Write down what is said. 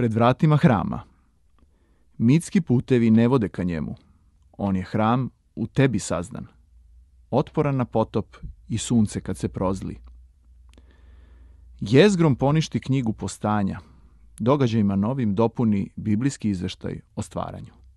pred vratima hrama. Mitski putevi ne vode ka njemu. On je hram u tebi saznan, Otporan na potop i sunce kad se prozli. Jezgrom poništi knjigu postanja. Događajima novim dopuni biblijski izveštaj o stvaranju.